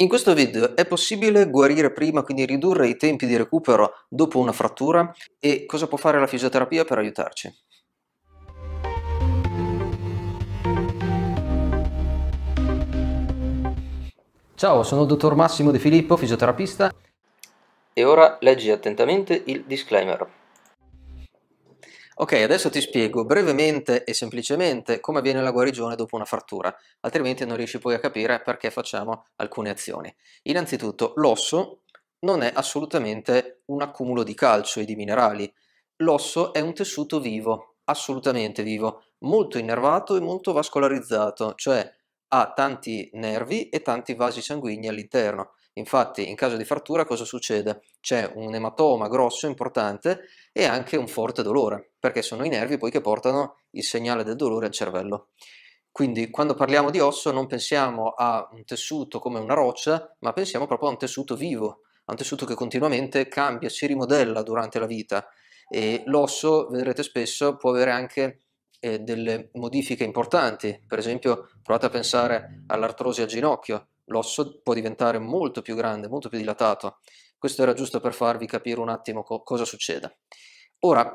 In questo video è possibile guarire prima, quindi ridurre i tempi di recupero dopo una frattura e cosa può fare la fisioterapia per aiutarci. Ciao, sono il dottor Massimo De Filippo, fisioterapista. E ora leggi attentamente il disclaimer. Ok, adesso ti spiego brevemente e semplicemente come avviene la guarigione dopo una frattura, altrimenti non riesci poi a capire perché facciamo alcune azioni. Innanzitutto, l'osso non è assolutamente un accumulo di calcio e di minerali. L'osso è un tessuto vivo, assolutamente vivo, molto innervato e molto vascolarizzato, cioè ha tanti nervi e tanti vasi sanguigni all'interno. Infatti in caso di frattura cosa succede? C'è un ematoma grosso, importante e anche un forte dolore, perché sono i nervi poi che portano il segnale del dolore al cervello. Quindi quando parliamo di osso non pensiamo a un tessuto come una roccia, ma pensiamo proprio a un tessuto vivo, a un tessuto che continuamente cambia, si rimodella durante la vita e l'osso, vedrete spesso, può avere anche eh, delle modifiche importanti, per esempio provate a pensare all'artrosi al ginocchio, l'osso può diventare molto più grande, molto più dilatato. Questo era giusto per farvi capire un attimo co cosa succede. Ora,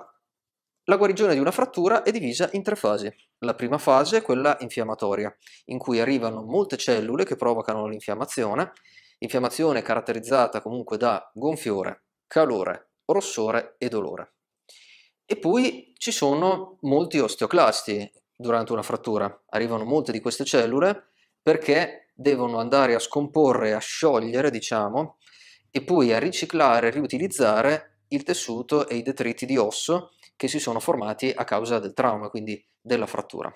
la guarigione di una frattura è divisa in tre fasi. La prima fase è quella infiammatoria, in cui arrivano molte cellule che provocano l'infiammazione, infiammazione caratterizzata comunque da gonfiore, calore, rossore e dolore. E poi ci sono molti osteoclasti durante una frattura, arrivano molte di queste cellule perché devono andare a scomporre, a sciogliere, diciamo, e poi a riciclare, riutilizzare il tessuto e i detriti di osso che si sono formati a causa del trauma, quindi della frattura.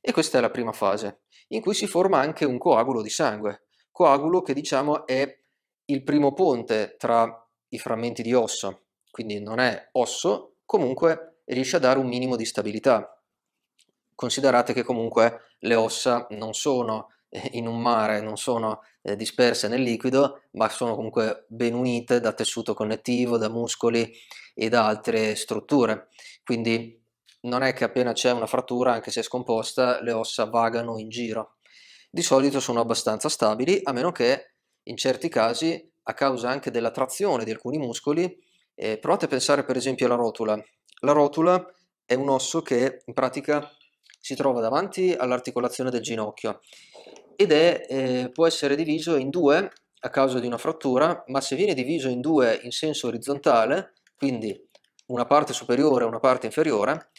E questa è la prima fase, in cui si forma anche un coagulo di sangue, coagulo che diciamo è il primo ponte tra i frammenti di osso, quindi non è osso, comunque riesce a dare un minimo di stabilità. Considerate che comunque le ossa non sono in un mare non sono eh, disperse nel liquido, ma sono comunque ben unite da tessuto connettivo, da muscoli e da altre strutture. Quindi non è che appena c'è una frattura, anche se scomposta, le ossa vagano in giro. Di solito sono abbastanza stabili, a meno che in certi casi, a causa anche della trazione di alcuni muscoli, eh, provate a pensare per esempio alla rotula. La rotula è un osso che in pratica si trova davanti all'articolazione del ginocchio ed è, eh, può essere diviso in due a causa di una frattura, ma se viene diviso in due in senso orizzontale, quindi una parte superiore e una parte inferiore,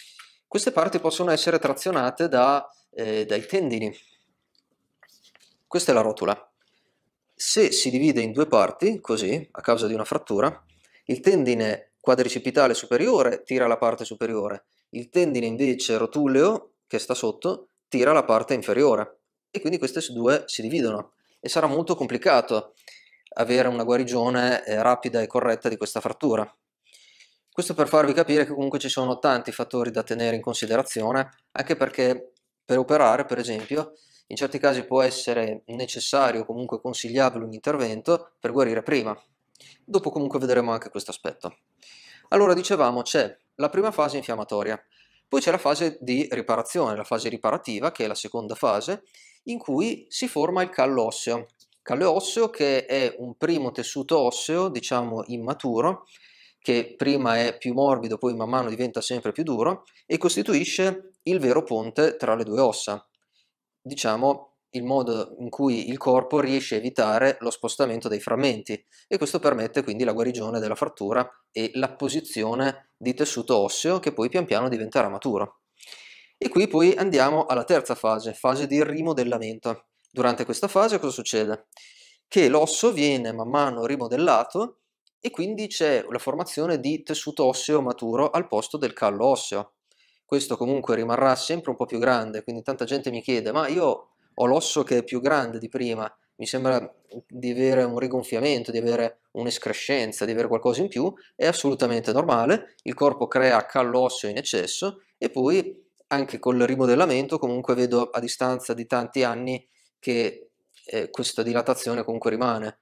queste parti possono essere trazionate da, eh, dai tendini. Questa è la rotula. Se si divide in due parti, così, a causa di una frattura, il tendine quadricipitale superiore tira la parte superiore, il tendine invece rotuleo, che sta sotto, tira la parte inferiore e quindi queste due si dividono e sarà molto complicato avere una guarigione eh, rapida e corretta di questa frattura. Questo per farvi capire che comunque ci sono tanti fattori da tenere in considerazione, anche perché per operare, per esempio, in certi casi può essere necessario, o comunque consigliabile un intervento per guarire prima. Dopo comunque vedremo anche questo aspetto. Allora dicevamo c'è la prima fase infiammatoria, poi c'è la fase di riparazione, la fase riparativa, che è la seconda fase, in cui si forma il callo osseo. Callo osseo che è un primo tessuto osseo, diciamo immaturo, che prima è più morbido, poi man mano diventa sempre più duro, e costituisce il vero ponte tra le due ossa. Diciamo il modo in cui il corpo riesce a evitare lo spostamento dei frammenti e questo permette quindi la guarigione della frattura e l'apposizione di tessuto osseo che poi pian piano diventerà maturo. E qui poi andiamo alla terza fase, fase di rimodellamento. Durante questa fase cosa succede? Che l'osso viene man mano rimodellato e quindi c'è la formazione di tessuto osseo maturo al posto del callo osseo. Questo comunque rimarrà sempre un po' più grande, quindi tanta gente mi chiede, ma io ho l'osso che è più grande di prima, mi sembra di avere un rigonfiamento, di avere un'escrescenza, di avere qualcosa in più, è assolutamente normale, il corpo crea callosso in eccesso e poi anche col rimodellamento comunque vedo a distanza di tanti anni che eh, questa dilatazione comunque rimane.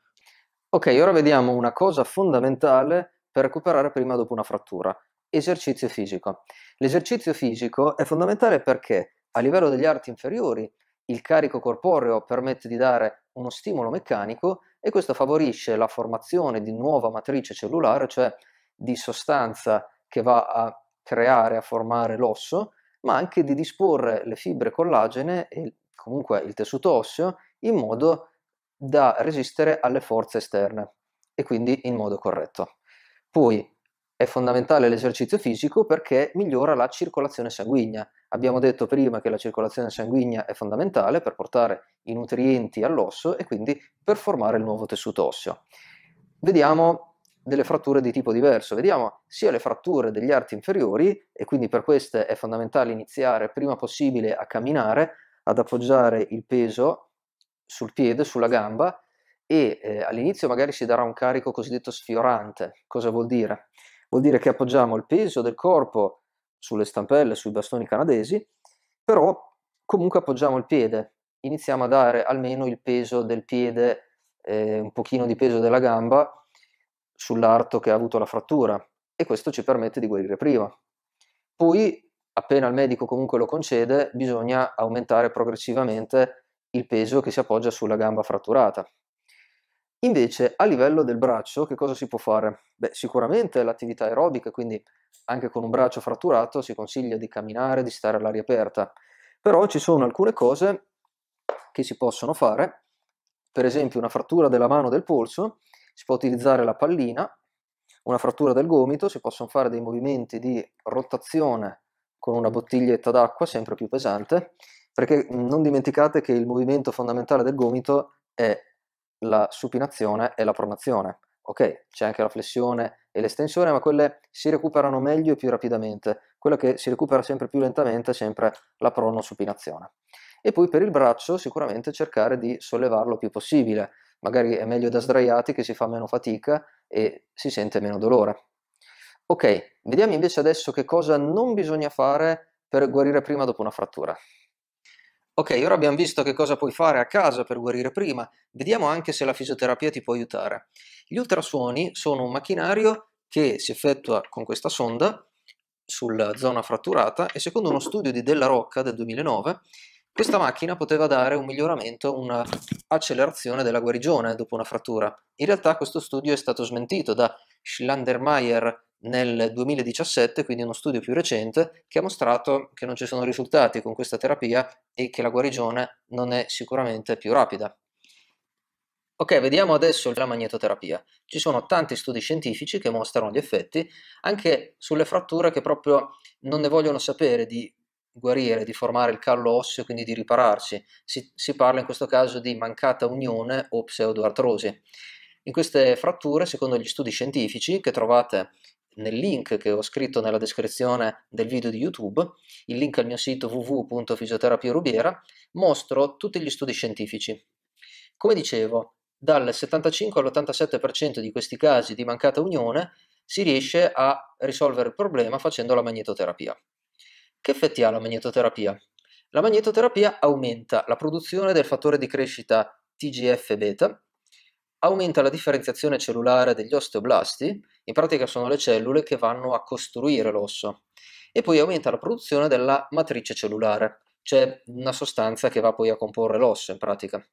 Ok, ora vediamo una cosa fondamentale per recuperare prima dopo una frattura, esercizio fisico. L'esercizio fisico è fondamentale perché a livello degli arti inferiori il carico corporeo permette di dare uno stimolo meccanico e questo favorisce la formazione di nuova matrice cellulare, cioè di sostanza che va a creare, a formare l'osso, ma anche di disporre le fibre collagene e comunque il tessuto osseo in modo da resistere alle forze esterne e quindi in modo corretto. Poi è fondamentale l'esercizio fisico perché migliora la circolazione sanguigna, Abbiamo detto prima che la circolazione sanguigna è fondamentale per portare i nutrienti all'osso e quindi per formare il nuovo tessuto osseo. Vediamo delle fratture di tipo diverso, vediamo sia le fratture degli arti inferiori e quindi per queste è fondamentale iniziare prima possibile a camminare, ad appoggiare il peso sul piede, sulla gamba e eh, all'inizio magari si darà un carico cosiddetto sfiorante. Cosa vuol dire? Vuol dire che appoggiamo il peso del corpo sulle stampelle, sui bastoni canadesi, però comunque appoggiamo il piede, iniziamo a dare almeno il peso del piede, eh, un pochino di peso della gamba sull'arto che ha avuto la frattura e questo ci permette di guarire prima. Poi, appena il medico comunque lo concede, bisogna aumentare progressivamente il peso che si appoggia sulla gamba fratturata. Invece a livello del braccio che cosa si può fare? Beh, sicuramente l'attività aerobica, quindi anche con un braccio fratturato si consiglia di camminare, di stare all'aria aperta, però ci sono alcune cose che si possono fare, per esempio una frattura della mano o del polso, si può utilizzare la pallina, una frattura del gomito, si possono fare dei movimenti di rotazione con una bottiglietta d'acqua sempre più pesante, perché non dimenticate che il movimento fondamentale del gomito è la supinazione e la pronazione. Ok, c'è anche la flessione e l'estensione, ma quelle si recuperano meglio e più rapidamente. Quella che si recupera sempre più lentamente è sempre la pronosupinazione. E poi per il braccio sicuramente cercare di sollevarlo più possibile. Magari è meglio da sdraiati che si fa meno fatica e si sente meno dolore. Ok, vediamo invece adesso che cosa non bisogna fare per guarire prima dopo una frattura. Ok, ora abbiamo visto che cosa puoi fare a casa per guarire prima, vediamo anche se la fisioterapia ti può aiutare. Gli ultrasuoni sono un macchinario che si effettua con questa sonda sulla zona fratturata e secondo uno studio di Della Rocca del 2009 questa macchina poteva dare un miglioramento, un'accelerazione della guarigione dopo una frattura. In realtà questo studio è stato smentito da Schlandermayer nel 2017, quindi uno studio più recente, che ha mostrato che non ci sono risultati con questa terapia e che la guarigione non è sicuramente più rapida. Ok, vediamo adesso la magnetoterapia. Ci sono tanti studi scientifici che mostrano gli effetti anche sulle fratture che proprio non ne vogliono sapere di guarire, di formare il callo osseo, quindi di ripararsi. Si, si parla in questo caso di mancata unione o pseudoartrosi. In queste fratture, secondo gli studi scientifici che trovate nel link che ho scritto nella descrizione del video di YouTube, il link al mio sito www.fisioterapiarubiera, mostro tutti gli studi scientifici. Come dicevo, dal 75 all'87% di questi casi di mancata unione si riesce a risolvere il problema facendo la magnetoterapia. Che effetti ha la magnetoterapia? La magnetoterapia aumenta la produzione del fattore di crescita TGF-beta aumenta la differenziazione cellulare degli osteoblasti, in pratica sono le cellule che vanno a costruire l'osso, e poi aumenta la produzione della matrice cellulare, cioè una sostanza che va poi a comporre l'osso in pratica.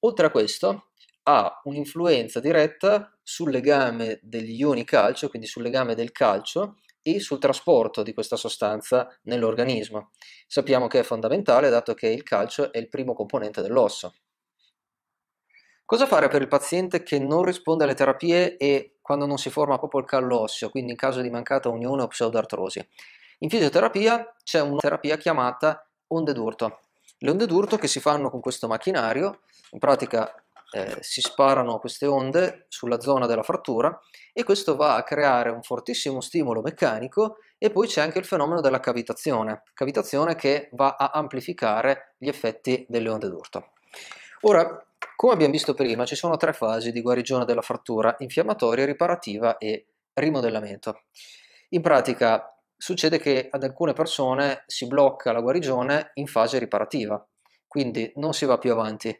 Oltre a questo, ha un'influenza diretta sul legame degli ioni calcio, quindi sul legame del calcio e sul trasporto di questa sostanza nell'organismo. Sappiamo che è fondamentale dato che il calcio è il primo componente dell'osso. Cosa fare per il paziente che non risponde alle terapie e quando non si forma proprio il callo osseo, quindi in caso di mancata unione o pseudartrosi? In fisioterapia c'è una terapia chiamata onde d'urto. Le onde d'urto che si fanno con questo macchinario, in pratica eh, si sparano queste onde sulla zona della frattura e questo va a creare un fortissimo stimolo meccanico e poi c'è anche il fenomeno della cavitazione, cavitazione che va a amplificare gli effetti delle onde d'urto. Ora, come abbiamo visto prima, ci sono tre fasi di guarigione della frattura, infiammatoria, riparativa e rimodellamento. In pratica succede che ad alcune persone si blocca la guarigione in fase riparativa, quindi non si va più avanti.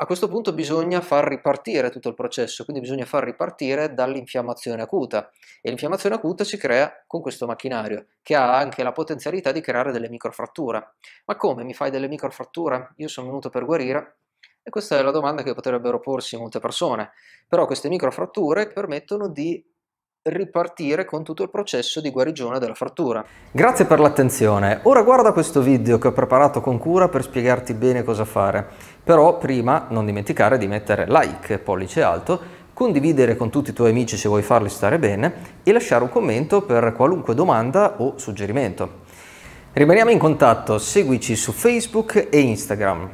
A questo punto bisogna far ripartire tutto il processo, quindi bisogna far ripartire dall'infiammazione acuta e l'infiammazione acuta si crea con questo macchinario che ha anche la potenzialità di creare delle microfratture. Ma come mi fai delle microfratture? Io sono venuto per guarire, e questa è la domanda che potrebbero porsi molte persone. Però queste microfratture permettono di ripartire con tutto il processo di guarigione della frattura. Grazie per l'attenzione. Ora guarda questo video che ho preparato con cura per spiegarti bene cosa fare. Però prima non dimenticare di mettere like, pollice alto, condividere con tutti i tuoi amici se vuoi farli stare bene e lasciare un commento per qualunque domanda o suggerimento. Rimaniamo in contatto, seguici su Facebook e Instagram.